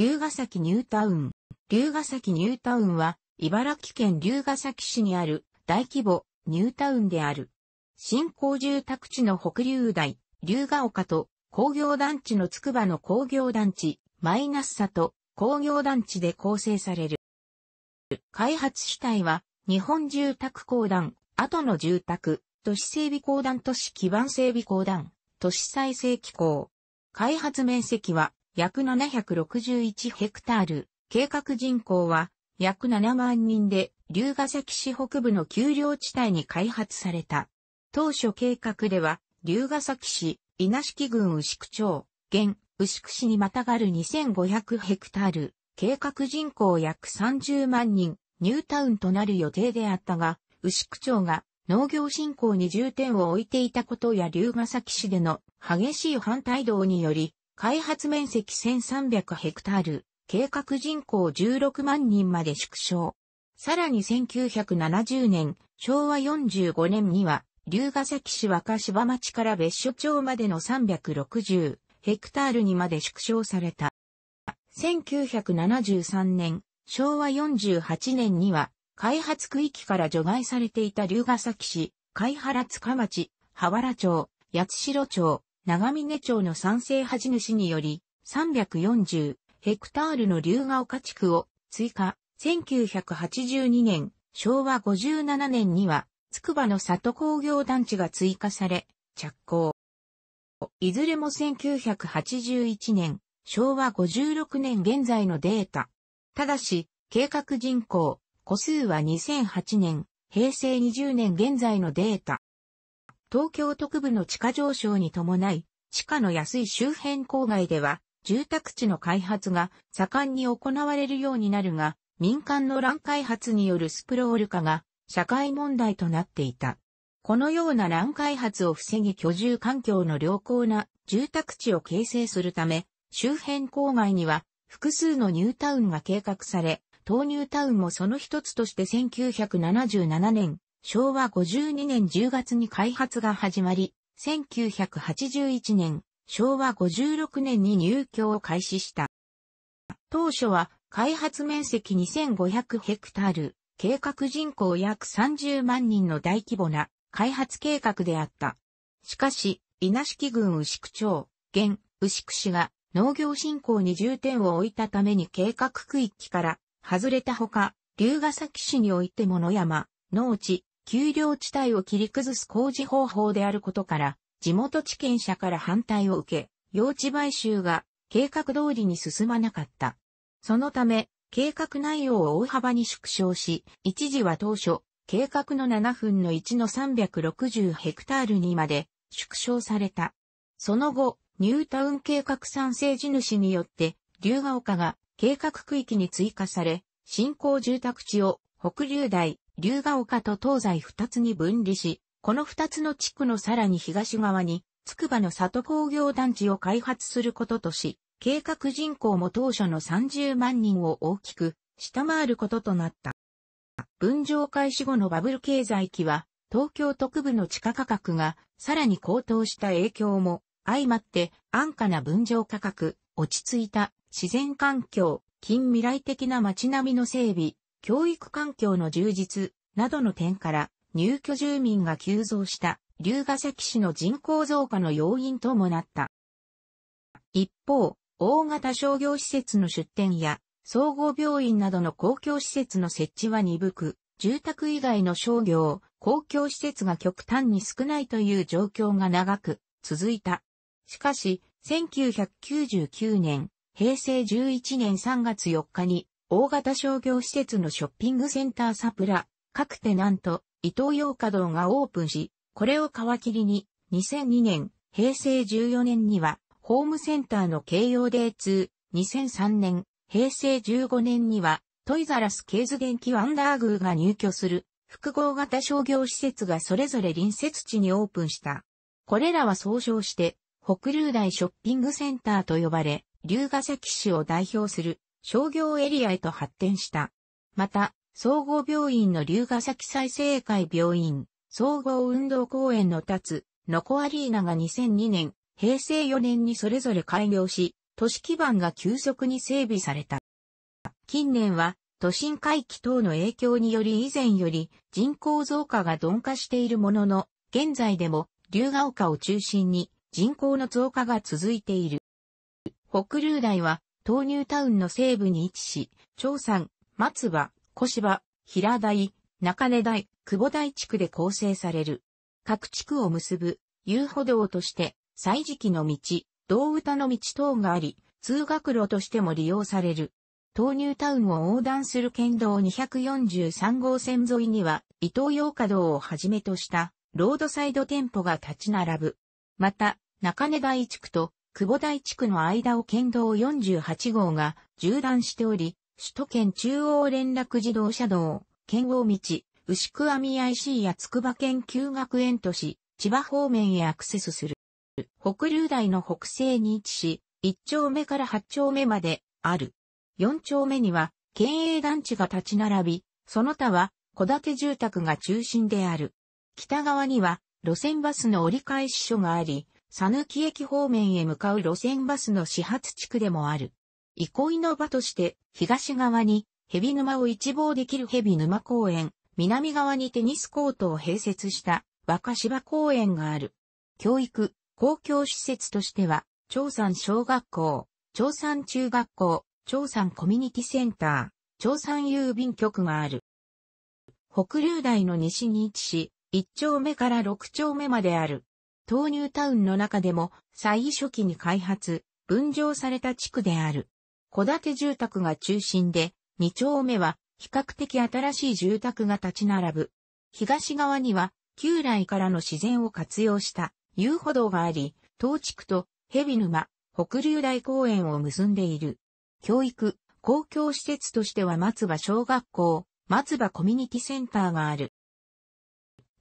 龍ヶ崎ニュータウン。龍ヶ崎ニュータウンは、茨城県龍ヶ崎市にある大規模ニュータウンである。新興住宅地の北流台、龍ヶ丘と工業団地の筑波の工業団地、マイナス里、工業団地で構成される。開発主体は、日本住宅公団、後の住宅、都市整備公団都市基盤整備公団、都市再生機構。開発面積は約761ヘクタール、計画人口は約7万人で、龍ヶ崎市北部の丘陵地帯に開発された。当初計画では、龍ヶ崎市、稲敷郡牛久町、現、牛久市にまたがる2500ヘクタール、計画人口約30万人、ニュータウンとなる予定であったが、牛久町が農業振興に重点を置いていたことや龍ヶ崎市での激しい反対動により、開発面積1300ヘクタール、計画人口16万人まで縮小。さらに1970年、昭和45年には、龍ヶ崎市若柴町から別所町までの360ヘクタールにまで縮小された。1973年、昭和48年には、開発区域から除外されていた龍ヶ崎市、貝原塚町、羽原町、八代町、長峰町の賛成恥主により、340ヘクタールの竜ヶ丘地区を追加、1982年、昭和57年には、筑波の里工業団地が追加され、着工。いずれも1981年、昭和56年現在のデータ。ただし、計画人口、個数は2008年、平成20年現在のデータ。東京特部の地価上昇に伴い、地価の安い周辺郊外では、住宅地の開発が盛んに行われるようになるが、民間の乱開発によるスプロール化が社会問題となっていた。このような乱開発を防ぎ居住環境の良好な住宅地を形成するため、周辺郊外には複数のニュータウンが計画され、東ニュータウンもその一つとして1977年昭和52年10月に開発が始まり、1981年、昭和56年に入居を開始した。当初は開発面積2500ヘクタール、計画人口約30万人の大規模な開発計画であった。しかし、稲敷郡牛久町、現牛久市が農業振興に重点を置いたために計画区域から外れたほか、龍ヶ崎市においても野山、農地、丘陵地帯を切り崩す工事方法であることから、地元地権者から反対を受け、用地買収が計画通りに進まなかった。そのため、計画内容を大幅に縮小し、一時は当初、計画の7分の1の360ヘクタールにまで縮小された。その後、ニュータウン計画賛成地主によって、龍ヶ丘が計画区域に追加され、新興住宅地を北流台、龍ヶ丘と東西二つに分離し、この二つの地区のさらに東側に、筑波の里工業団地を開発することとし、計画人口も当初の30万人を大きく下回ることとなった。分譲開始後のバブル経済期は、東京特部の地価価格がさらに高騰した影響も相まって安価な分譲価格、落ち着いた自然環境、近未来的な街並みの整備、教育環境の充実などの点から入居住民が急増した龍ヶ崎市の人口増加の要因ともなった。一方、大型商業施設の出店や総合病院などの公共施設の設置は鈍く、住宅以外の商業、公共施設が極端に少ないという状況が長く続いた。しかし、1999年、平成11年3月4日に大型商業施設のショッピングセンターサプラ、各テナント、伊東洋華堂がオープンし、これを皮切りに、2002年、平成14年には、ホームセンターの京葉デーツ、2003年、平成15年には、トイザラスケーズ電気ワンダーグーが入居する、複合型商業施設がそれぞれ隣接地にオープンした。これらは総称して、北流大ショッピングセンターと呼ばれ、龍ヶ崎市を代表する商業エリアへと発展した。また、総合病院の龍ヶ崎再生会病院、総合運動公園の立つ、ノコアリーナが2002年、平成4年にそれぞれ開業し、都市基盤が急速に整備された。近年は、都心回帰等の影響により以前より人口増加が鈍化しているものの、現在でも龍ヶ丘を中心に人口の増加が続いている。北流大は豆乳タウンの西部に位置し、長山、松葉、小芝、平台、中根台、久保台地区で構成される。各地区を結ぶ、遊歩道として、歳時期の道、道歌の道等があり、通学路としても利用される。豆乳タウンを横断する県道243号線沿いには、伊東洋華道をはじめとした、ロードサイド店舗が立ち並ぶ。また、中根台地区と久保台地区の間を県道48号が縦断しており、首都圏中央連絡自動車道、県央道、牛久網 IC や筑波県旧学園都市、千葉方面へアクセスする。北流台の北西に位置し、1丁目から8丁目まである。4丁目には、県営団地が立ち並び、その他は、戸建て住宅が中心である。北側には、路線バスの折り返し所があり、さぬき駅方面へ向かう路線バスの始発地区でもある。憩いの場として、東側に、蛇沼を一望できる蛇沼公園、南側にテニスコートを併設した若芝公園がある。教育、公共施設としては、長山小学校、長山中学校、長山コミュニティセンター、長山郵便局がある。北流台の西に位置し、1丁目から6丁目まである。豆乳タウンの中でも最初期に開発、分譲された地区である。戸建て住宅が中心で、2丁目は比較的新しい住宅が立ち並ぶ。東側には旧来からの自然を活用した遊歩道があり、東地区と蛇沼、北流大公園を結んでいる。教育、公共施設としては松葉小学校、松葉コミュニティセンターがある。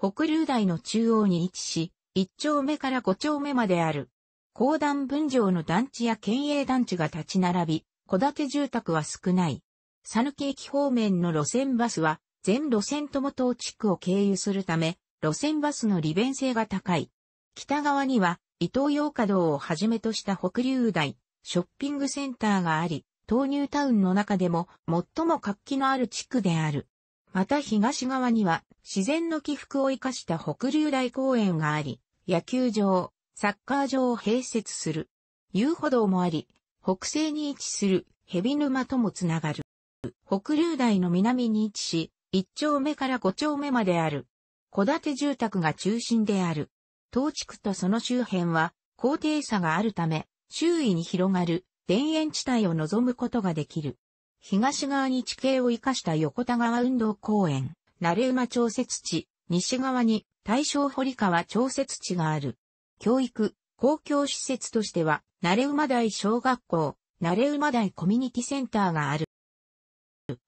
北流大の中央に位置し、1丁目から5丁目まである。公団分譲の団地や県営団地が立ち並び、戸建て住宅は少ない。サヌケ駅方面の路線バスは、全路線ともと地区を経由するため、路線バスの利便性が高い。北側には、伊東洋華堂をはじめとした北流台、ショッピングセンターがあり、東乳タウンの中でも最も活気のある地区である。また東側には自然の起伏を生かした北流大公園があり、野球場、サッカー場を併設する。遊歩道もあり、北西に位置する蛇沼ともつながる。北流大の南に位置し、1丁目から5丁目まである。戸建て住宅が中心である。東地区とその周辺は高低差があるため、周囲に広がる田園地帯を望むことができる。東側に地形を生かした横田川運動公園、鳴馬調節地、西側に大正堀川調節地がある。教育、公共施設としては、鳴馬台小学校、鳴馬台コミュニティセンターがある。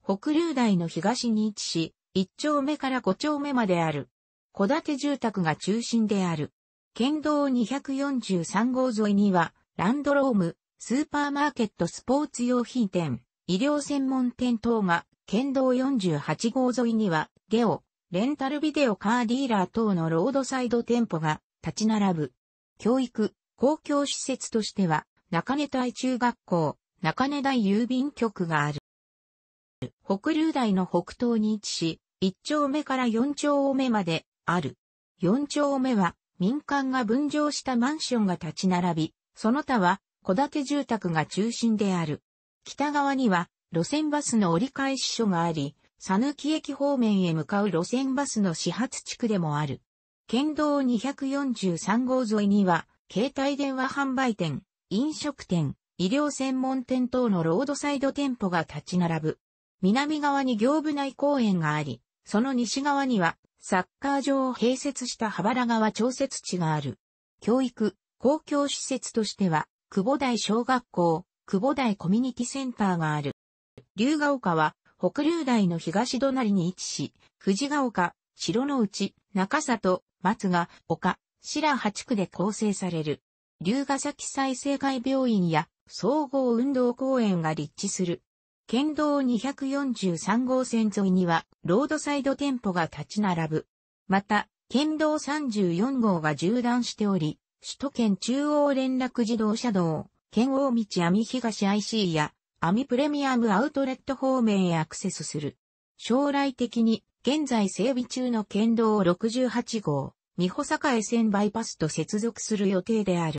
北流台の東に位置し、1丁目から5丁目まである。戸建て住宅が中心である。県道243号沿いには、ランドローム、スーパーマーケットスポーツ用品店、医療専門店等が、県道48号沿いには、ゲオ、レンタルビデオカーディーラー等のロードサイド店舗が立ち並ぶ。教育、公共施設としては、中根台中学校、中根台郵便局がある。北流台の北東に位置し、1丁目から4丁目まである。4丁目は民間が分譲したマンションが立ち並び、その他は戸建て住宅が中心である。北側には路線バスの折り返し所があり、佐抜駅方面へ向かう路線バスの始発地区でもある。県道243号沿いには、携帯電話販売店、飲食店、医療専門店等のロードサイド店舗が立ち並ぶ。南側に行部内公園があり、その西側にはサッカー場を併設した羽原川調節地がある。教育、公共施設としては、久保台小学校、久保台コミュニティセンターがある。龍ヶ丘は、北龍台の東隣に位置し、藤ヶ丘、城の内、中里、松が、丘、白八区で構成される。龍ヶ崎再生会病院や総合運動公園が立地する。県道243号線沿いには、ロードサイド店舗が立ち並ぶ。また、県道34号が縦断しており、首都圏中央連絡自動車道、県大道網東 IC や網プレミアムアウトレット方面へアクセスする。将来的に現在整備中の県道68号、美保江線バイパスと接続する予定である。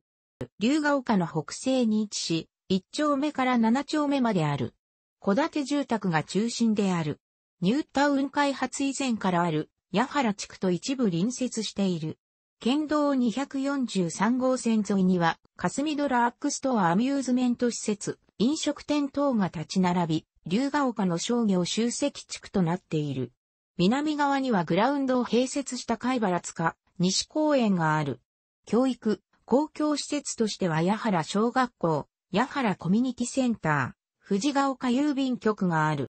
龍ヶ丘の北西に位置し、1丁目から7丁目まである。戸建て住宅が中心である。ニュータウン開発以前からある、矢原地区と一部隣接している。県道243号線沿いには、霞ドラッグストアアミューズメント施設、飲食店等が立ち並び、龍ヶ丘の商業集積地区となっている。南側にはグラウンドを併設した貝原塚、西公園がある。教育、公共施設としては矢原小学校、矢原コミュニティセンター、藤ヶ丘郵便局がある。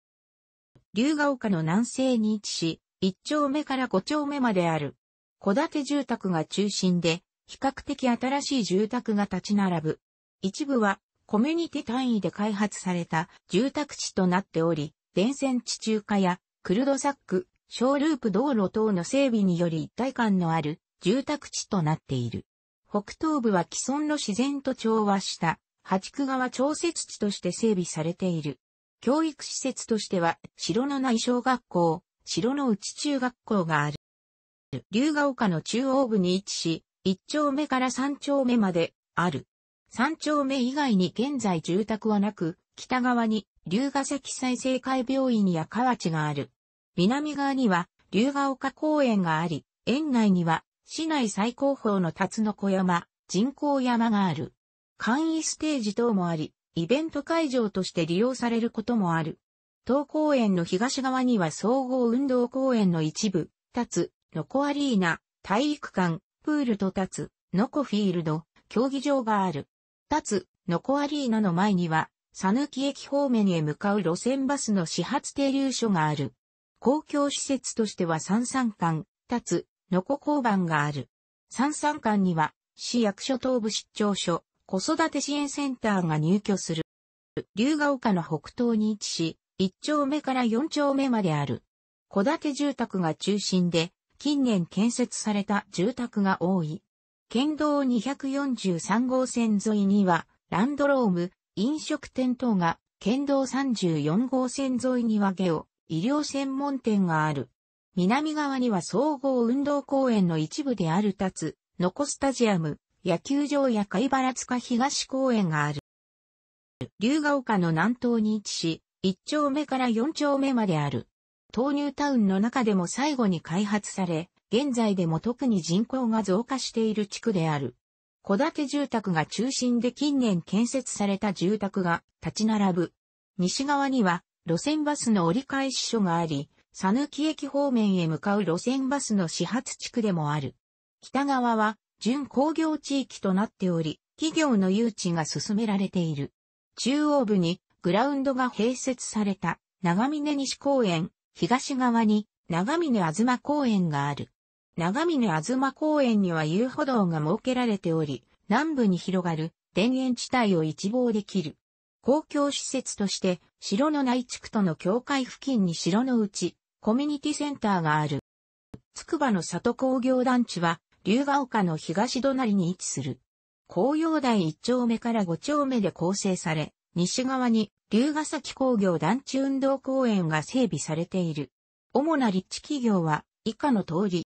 龍ヶ丘の南西に位置し、1丁目から5丁目まである。戸建て住宅が中心で、比較的新しい住宅が立ち並ぶ。一部は、コミュニティ単位で開発された住宅地となっており、電線地中化や、クルドサック、小ループ道路等の整備により一体感のある住宅地となっている。北東部は既存の自然と調和した八区川調節地として整備されている。教育施設としては、城の内小学校、城の内中学校がある。龍ヶ丘の中央部に位置し、1丁目から3丁目まである。3丁目以外に現在住宅はなく、北側に龍ヶ崎再生会病院や河内がある。南側には龍ヶ丘公園があり、園内には市内最高峰の辰野小山、人工山がある。簡易ステージ等もあり、イベント会場として利用されることもある。東公園の東側には総合運動公園の一部、立つ、ノコアリーナ、体育館、プールと立つ、ノコフィールド、競技場がある。立つ、ノコアリーナの前には、さぬき駅方面へ向かう路線バスの始発停留所がある。公共施設としては三三館、立つ、ノコ交番がある。三三館には、市役所東部出張所、子育て支援センターが入居する。龍ヶ丘の北東に位置し、1丁目から4丁目まである。戸建て住宅が中心で、近年建設された住宅が多い。県道243号線沿いには、ランドローム、飲食店等が、県道34号線沿いにはゲオ、医療専門店がある。南側には総合運動公園の一部である立つ、ノコスタジアム、野球場や貝原塚東公園がある。龍ヶ丘の南東に位置し、1丁目から4丁目まである。豆乳タウンの中でも最後に開発され、現在でも特に人口が増加している地区である。戸建て住宅が中心で近年建設された住宅が立ち並ぶ。西側には路線バスの折り返し所があり、佐抜駅方面へ向かう路線バスの始発地区でもある。北側は準工業地域となっており、企業の誘致が進められている。中央部にグラウンドが併設された長峰西公園東側に長峰東公園がある。長峰東公園には遊歩道が設けられており、南部に広がる田園地帯を一望できる。公共施設として、城の内地区との境界付近に城の内、コミュニティセンターがある。筑波の里工業団地は、龍ヶ丘の東隣に位置する。紅葉台1丁目から5丁目で構成され、西側に龍ヶ崎工業団地運動公園が整備されている。主な立地企業は以下の通り。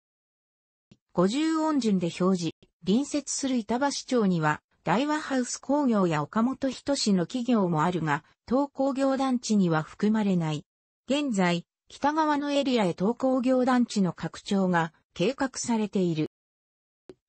五十音順で表示、隣接する板橋町には、大和ハウス工業や岡本人志の企業もあるが、東工業団地には含まれない。現在、北側のエリアへ東工業団地の拡張が計画されている。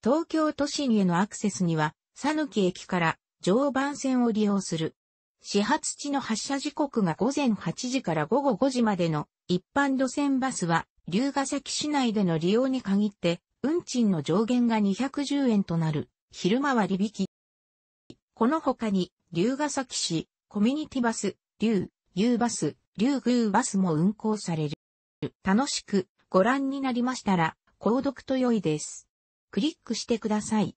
東京都心へのアクセスには、佐抜駅から常磐線を利用する始発地の発車時刻が午前8時から午後5時までの一般路線バスは、龍ヶ崎市内での利用に限って、運賃の上限が210円となる、昼間は利引。この他に、龍ヶ崎市、コミュニティバス、龍、U バス、龍宮バスも運行される。楽しくご覧になりましたら、購読と良いです。クリックしてください。